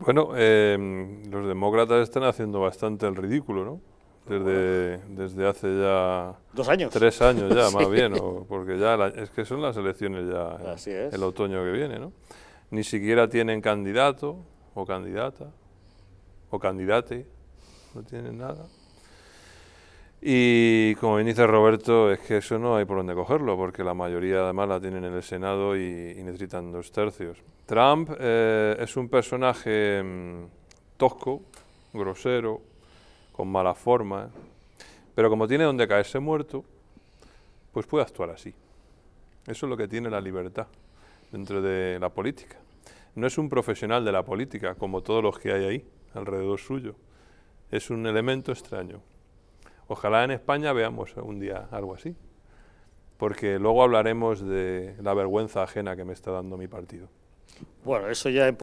Bueno, em, los demócratas están haciendo bastante el ridículo, ¿no? Desde, hace ya... Dos años. Tres años ya, más bien, porque ya es que son las elecciones ya el otoño que viene, ¿no? Ni siquiera tienen candidato o candidata o candidate, no tienen nada. Y como bien dice Roberto, es que eso no hay por dónde cogerlo, porque la mayoría además la tienen en el Senado y, necesitan dos tercios. Trump eh, es un personaje mm, tosco, grosero, con mala forma, pero como tiene donde caerse muerto, pues puede actuar así. Eso es lo que tiene la libertad dentro de la política. No es un profesional de la política, como todos los que hay ahí, alrededor suyo. Es un elemento extraño. Ojalá en España veamos un día algo así, porque luego hablaremos de la vergüenza ajena que me está dando mi partido. Bueno, eso ya